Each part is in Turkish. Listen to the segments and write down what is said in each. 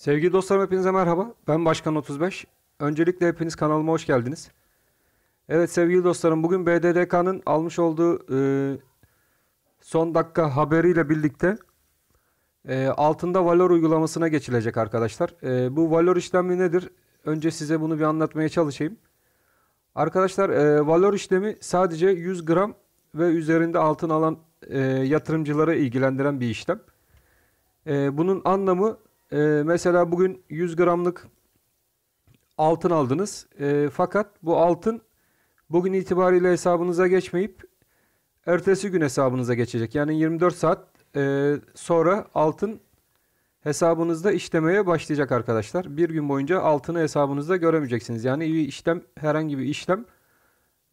Sevgili dostlarım hepinize merhaba. Ben Başkan 35. Öncelikle hepiniz kanalıma hoş geldiniz. Evet sevgili dostlarım bugün BDDK'nın almış olduğu e, son dakika haberiyle birlikte e, altında valor uygulamasına geçilecek arkadaşlar. E, bu valor işlemi nedir? Önce size bunu bir anlatmaya çalışayım. Arkadaşlar e, valor işlemi sadece 100 gram ve üzerinde altın alan e, yatırımcıları ilgilendiren bir işlem. E, bunun anlamı e, mesela bugün 100 gramlık altın aldınız. E, fakat bu altın bugün itibariyle hesabınıza geçmeyip ertesi gün hesabınıza geçecek. Yani 24 saat e, sonra altın hesabınızda işlemeye başlayacak arkadaşlar. Bir gün boyunca altını hesabınızda göremeyeceksiniz. Yani bir işlem herhangi bir işlem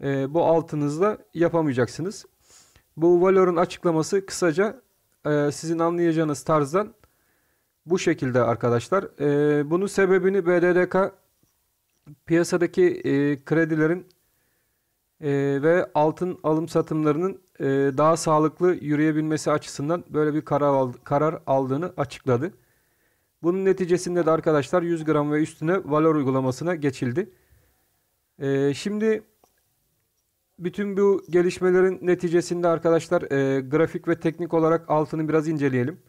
e, bu altınızla yapamayacaksınız. Bu Valor'un açıklaması kısaca e, sizin anlayacağınız tarzdan bu şekilde arkadaşlar. E, bunun sebebini BDDK piyasadaki e, kredilerin e, ve altın alım satımlarının e, daha sağlıklı yürüyebilmesi açısından böyle bir karar, aldı, karar aldığını açıkladı. Bunun neticesinde de arkadaşlar 100 gram ve üstüne valor uygulamasına geçildi. E, şimdi bütün bu gelişmelerin neticesinde arkadaşlar e, grafik ve teknik olarak altını biraz inceleyelim.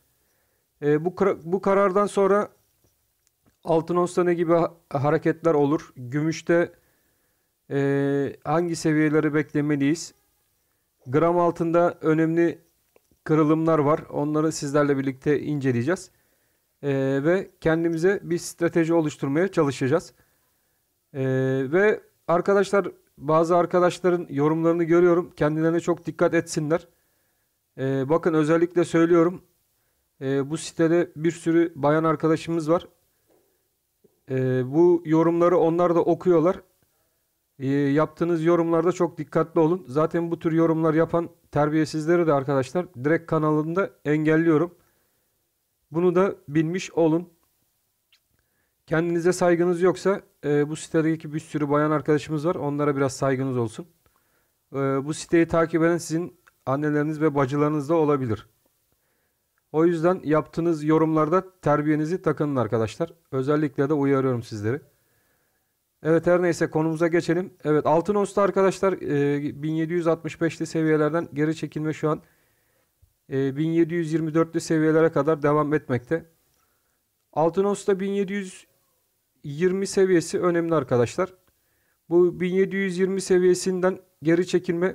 E, bu, bu karardan sonra altın onsta ne gibi hareketler olur? Gümüşte e, hangi seviyeleri beklemeliyiz? Gram altında önemli kırılımlar var. Onları sizlerle birlikte inceleyeceğiz. E, ve kendimize bir strateji oluşturmaya çalışacağız. E, ve arkadaşlar bazı arkadaşların yorumlarını görüyorum. Kendilerine çok dikkat etsinler. E, bakın özellikle söylüyorum e, bu sitede bir sürü bayan arkadaşımız var. E, bu yorumları onlar da okuyorlar. E, yaptığınız yorumlarda çok dikkatli olun. Zaten bu tür yorumlar yapan terbiyesizleri de arkadaşlar direkt kanalımda engelliyorum. Bunu da bilmiş olun. Kendinize saygınız yoksa e, bu sitedeki bir sürü bayan arkadaşımız var. Onlara biraz saygınız olsun. E, bu siteyi takip eden sizin anneleriniz ve bacılarınız da olabilir. O yüzden yaptığınız yorumlarda terbiyenizi takının arkadaşlar. Özellikle de uyarıyorum sizleri. Evet her neyse konumuza geçelim. Evet Altın Osta arkadaşlar 1765'li e, seviyelerden geri çekilme şu an 1724'lü e, seviyelere kadar devam etmekte. Altın Osta 1720 seviyesi önemli arkadaşlar. Bu 1720 seviyesinden geri çekilme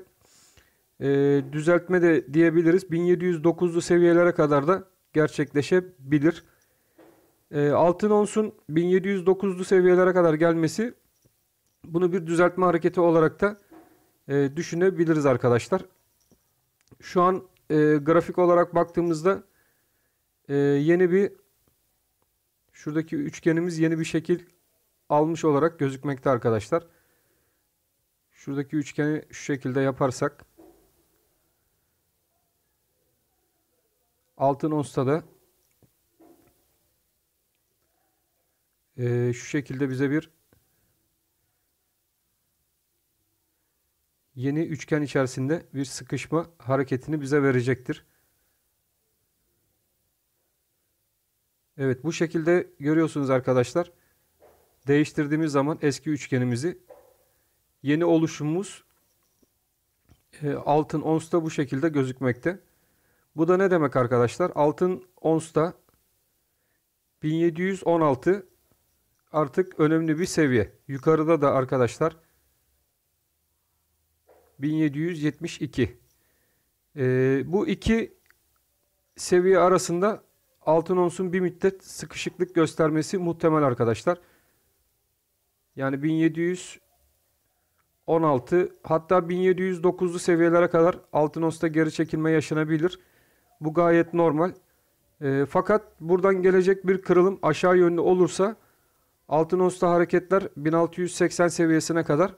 e, düzeltme de diyebiliriz. 1709'lu seviyelere kadar da gerçekleşebilir. E, altın onsun 1709'lu seviyelere kadar gelmesi bunu bir düzeltme hareketi olarak da e, düşünebiliriz arkadaşlar. Şu an e, grafik olarak baktığımızda e, yeni bir şuradaki üçgenimiz yeni bir şekil almış olarak gözükmekte arkadaşlar. Şuradaki üçgeni şu şekilde yaparsak altın onstada e, şu şekilde bize bir yeni üçgen içerisinde bir sıkışma hareketini bize verecektir. Evet bu şekilde görüyorsunuz arkadaşlar. Değiştirdiğimiz zaman eski üçgenimizi yeni oluşumuz e, altın onsta bu şekilde gözükmekte. Bu da ne demek arkadaşlar? Altın onsta 1716 artık önemli bir seviye. Yukarıda da arkadaşlar 1772. Ee, bu iki seviye arasında altın onsun bir müddet sıkışıklık göstermesi muhtemel arkadaşlar. Yani 1716 hatta 1709'lu seviyelere kadar altın onsta geri çekilme yaşanabilir. Bu gayet normal. E, fakat buradan gelecek bir kırılım aşağı yönlü olursa altın onsta hareketler 1680 seviyesine kadar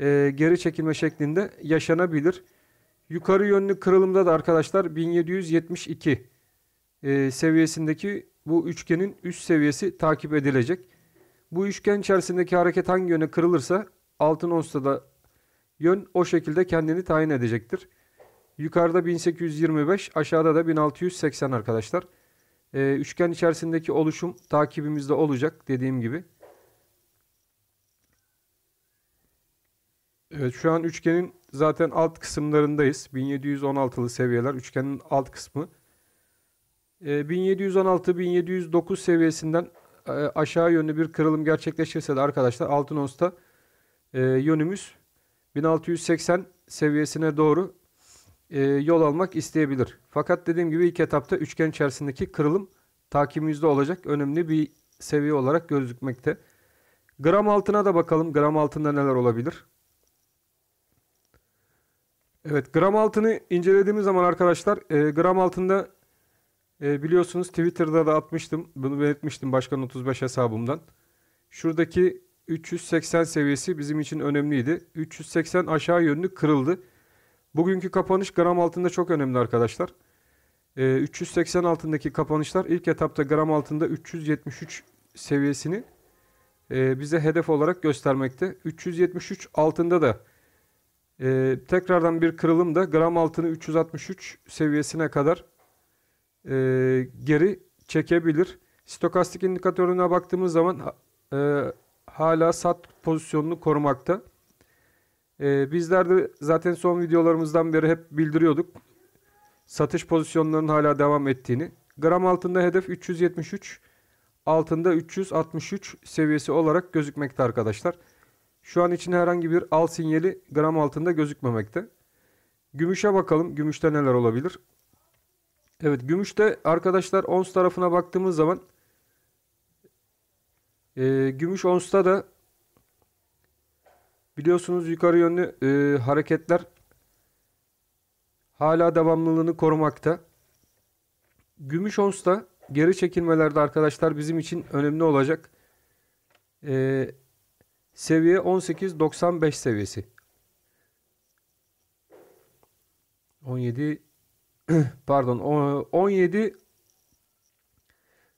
e, geri çekilme şeklinde yaşanabilir. Yukarı yönlü kırılımda da arkadaşlar 1772 e, seviyesindeki bu üçgenin üst seviyesi takip edilecek. Bu üçgen içerisindeki hareket hangi yöne kırılırsa altın onsta da yön o şekilde kendini tayin edecektir. Yukarıda 1825, aşağıda da 1680 arkadaşlar. Ee, üçgen içerisindeki oluşum takibimizde olacak dediğim gibi. Evet şu an üçgenin zaten alt kısımlarındayız. 1716'lı seviyeler üçgenin alt kısmı. Ee, 1716-1709 seviyesinden e, aşağı yönlü bir kırılım gerçekleşirse de arkadaşlar altın onsta e, yönümüz 1680 seviyesine doğru e, yol almak isteyebilir. Fakat dediğim gibi ilk etapta üçgen içerisindeki kırılım takibimizde olacak önemli bir seviye olarak gözükmekte. Gram altına da bakalım. Gram altında neler olabilir? Evet gram altını incelediğimiz zaman arkadaşlar e, gram altında e, biliyorsunuz Twitter'da da atmıştım. Bunu belirtmiştim başkan 35 hesabımdan. Şuradaki 380 seviyesi bizim için önemliydi. 380 aşağı yönlü kırıldı. Bugünkü kapanış gram altında çok önemli arkadaşlar. E, ee, 380 altındaki kapanışlar ilk etapta gram altında 373 seviyesini e, bize hedef olarak göstermekte. 373 altında da e, tekrardan bir kırılım da gram altını 363 seviyesine kadar e, geri çekebilir. Stokastik indikatörüne baktığımız zaman e, hala sat pozisyonunu korumakta. E, bizler de zaten son videolarımızdan beri hep bildiriyorduk. Satış pozisyonlarının hala devam ettiğini. Gram altında hedef 373, altında 363 seviyesi olarak gözükmekte arkadaşlar. Şu an için herhangi bir al sinyali gram altında gözükmemekte. Gümüşe bakalım. Gümüşte neler olabilir? Evet gümüşte arkadaşlar ons tarafına baktığımız zaman e, gümüş onsta da Biliyorsunuz yukarı yönlü e, hareketler hala devamlılığını korumakta. Gümüş onsta geri çekilmelerde arkadaşlar bizim için önemli olacak. E, seviye 18.95 seviyesi. 17 pardon 17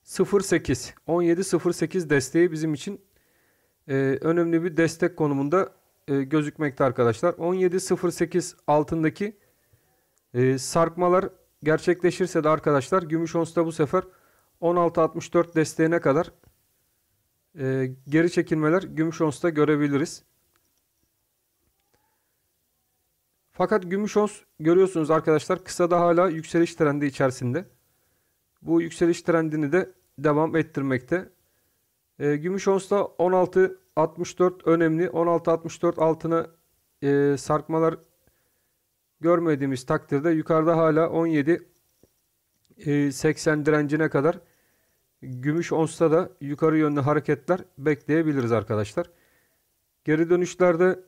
08 17 08 desteği bizim için e, önemli bir destek konumunda e, gözükmekte arkadaşlar. 17.08 altındaki e, sarkmalar gerçekleşirse de arkadaşlar gümüş onsta bu sefer 16.64 desteğine kadar e, geri çekilmeler gümüş onsta görebiliriz. Fakat gümüş ons görüyorsunuz arkadaşlar kısa da hala yükseliş trendi içerisinde. Bu yükseliş trendini de devam ettirmekte. E, gümüş ons da 16 64 önemli. 16-64 altına e, sarkmalar görmediğimiz takdirde yukarıda hala 17 e, 80 direncine kadar gümüş onsta da yukarı yönlü hareketler bekleyebiliriz arkadaşlar. Geri dönüşlerde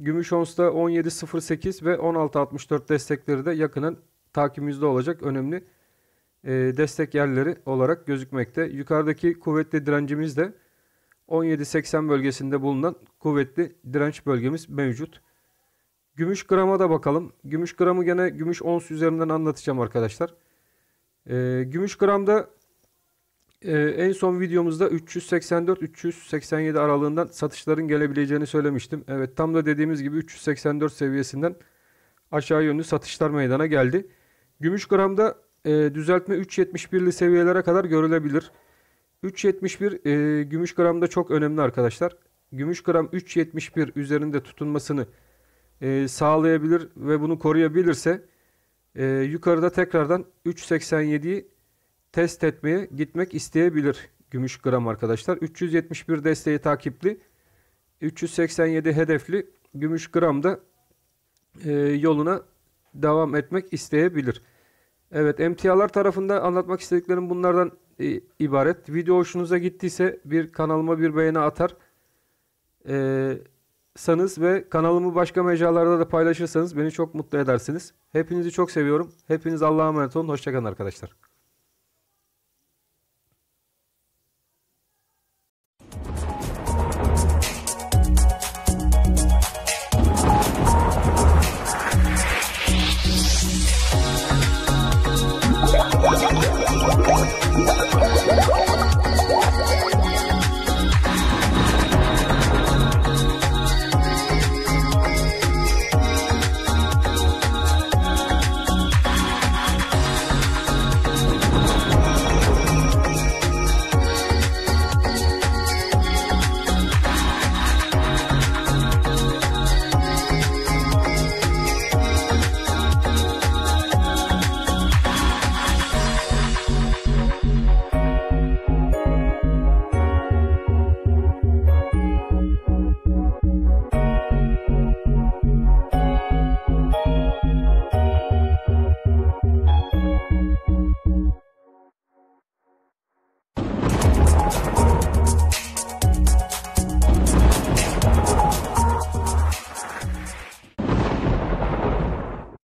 gümüş onsta 17.08 ve 16.64 destekleri de yakının takibimizde olacak önemli e, destek yerleri olarak gözükmekte. Yukarıdaki kuvvetli direncimiz de 17.80 bölgesinde bulunan kuvvetli direnç bölgemiz mevcut. Gümüş grama da bakalım. Gümüş gramı gene gümüş ons üzerinden anlatacağım arkadaşlar. E, gümüş gramda e, en son videomuzda 384-387 aralığından satışların gelebileceğini söylemiştim. Evet tam da dediğimiz gibi 384 seviyesinden aşağı yönlü satışlar meydana geldi. Gümüş gramda e, düzeltme 3.71'li seviyelere kadar görülebilir. 3.71 e, gümüş gramda çok önemli arkadaşlar. Gümüş gram 3.71 üzerinde tutunmasını e, sağlayabilir ve bunu koruyabilirse e, yukarıda tekrardan 3.87'yi test etmeye gitmek isteyebilir gümüş gram arkadaşlar. 371 desteği takipli 387 hedefli gümüş gramda e, yoluna devam etmek isteyebilir. Evet emtialar tarafında anlatmak istediklerim bunlardan e, ibaret. Video hoşunuza gittiyse bir kanalıma bir beğeni atar. Ee, sanız ve kanalımı başka mecralarda da paylaşırsanız beni çok mutlu edersiniz. Hepinizi çok seviyorum. Hepiniz Allah'a emanet olun. Hoşçakalın arkadaşlar. Música